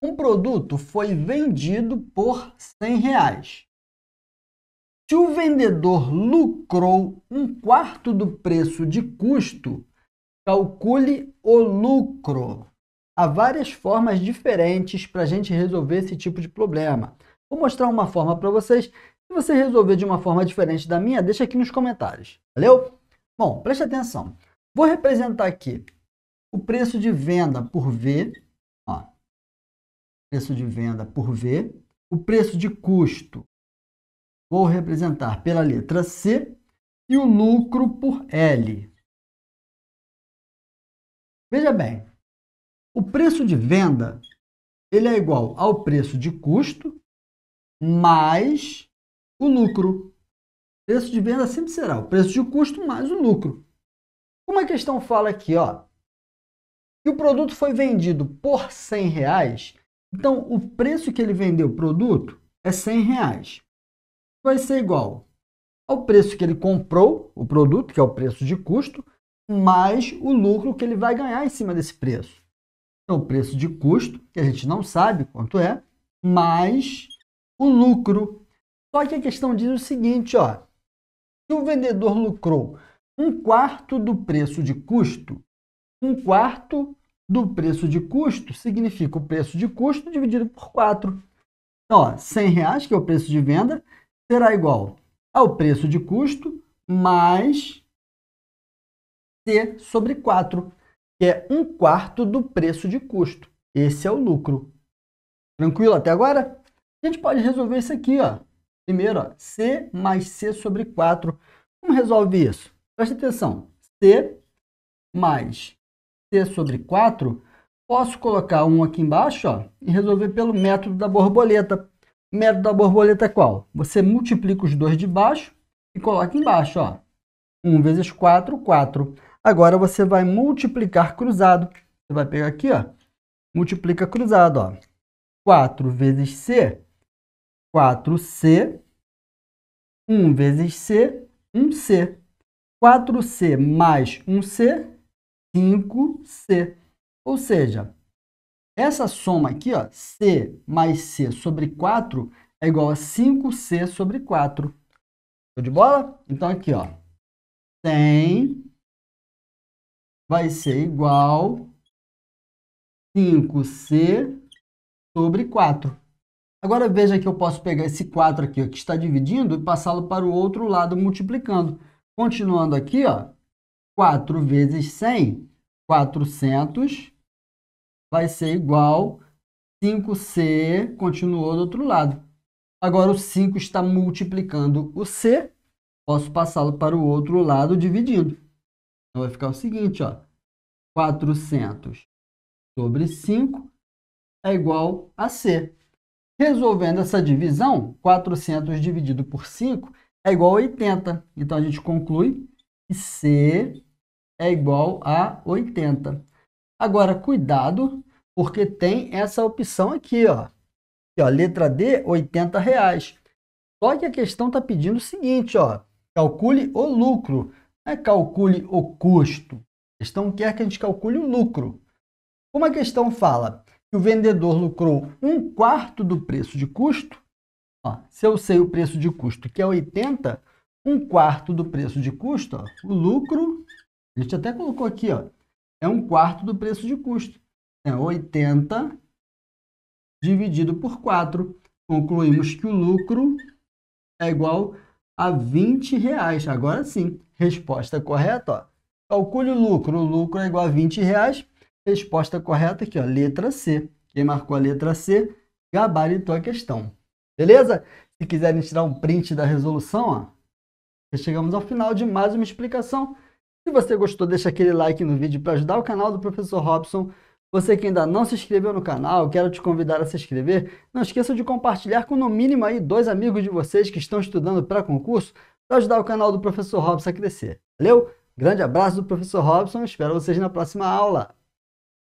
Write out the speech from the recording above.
Um produto foi vendido por 100 reais. Se o vendedor lucrou um quarto do preço de custo, calcule o lucro. Há várias formas diferentes para a gente resolver esse tipo de problema. Vou mostrar uma forma para vocês. Se você resolver de uma forma diferente da minha, deixa aqui nos comentários. Valeu? Bom, preste atenção. Vou representar aqui o preço de venda por V preço de venda por V, o preço de custo vou representar pela letra C e o lucro por L. Veja bem, o preço de venda ele é igual ao preço de custo mais o lucro. O preço de venda sempre será o preço de custo mais o lucro. Uma questão fala aqui, ó, que o produto foi vendido por 100 reais então, o preço que ele vendeu o produto é 100 reais. Vai ser igual ao preço que ele comprou o produto, que é o preço de custo, mais o lucro que ele vai ganhar em cima desse preço. Então, o preço de custo, que a gente não sabe quanto é, mais o lucro. Só que a questão diz o seguinte, ó. Se o vendedor lucrou um quarto do preço de custo, um quarto do preço de custo significa o preço de custo dividido por 4. Então, ó, reais, que é o preço de venda, será igual ao preço de custo mais C sobre 4, que é um quarto do preço de custo. Esse é o lucro. Tranquilo até agora? A gente pode resolver isso aqui, ó. Primeiro, ó, C mais C sobre 4. Como resolve isso? Presta atenção. C mais C sobre 4, posso colocar 1 aqui embaixo ó, e resolver pelo método da borboleta. O método da borboleta é qual? Você multiplica os dois de baixo e coloca embaixo. Ó. 1 vezes 4, 4. Agora você vai multiplicar cruzado. Você vai pegar aqui, ó, multiplica cruzado. Ó. 4 vezes C, 4C. 1 vezes C, 1C. 4C mais 1C 5C. Ou seja, essa soma aqui, ó, C mais C sobre 4 é igual a 5C sobre 4. Show de bola? Então, aqui, ó, 100 vai ser igual 5C sobre 4. Agora, veja que eu posso pegar esse 4 aqui, ó, que está dividindo, e passá-lo para o outro lado multiplicando. Continuando aqui, ó, 4 vezes 100, 400, vai ser igual 5C, continuou do outro lado. Agora, o 5 está multiplicando o C, posso passá-lo para o outro lado dividindo. Então, vai ficar o seguinte, ó, 400 sobre 5 é igual a C. Resolvendo essa divisão, 400 dividido por 5 é igual a 80. Então, a gente conclui que C é igual a 80. Agora, cuidado, porque tem essa opção aqui, ó. Aqui, ó letra D, 80 reais. Só que a questão está pedindo o seguinte, ó, calcule o lucro, não é calcule o custo. A questão quer que a gente calcule o lucro. Como a questão fala que o vendedor lucrou um quarto do preço de custo, ó, se eu sei o preço de custo que é 80, um quarto do preço de custo, ó, o lucro a gente até colocou aqui, ó. É um quarto do preço de custo. É 80 dividido por 4. Concluímos que o lucro é igual a 20 reais. Agora sim, resposta correta, ó. Calcule o lucro. O lucro é igual a 20 reais. Resposta correta aqui, ó, letra C. Quem marcou a letra C, gabaritou a questão. Beleza? Se quiserem tirar um print da resolução, ó, chegamos ao final de mais uma explicação. Se você gostou, deixa aquele like no vídeo para ajudar o canal do Professor Robson. Você que ainda não se inscreveu no canal, quero te convidar a se inscrever. Não esqueça de compartilhar com no mínimo aí dois amigos de vocês que estão estudando para concurso para ajudar o canal do Professor Robson a crescer. Valeu? Grande abraço do Professor Robson, espero vocês na próxima aula.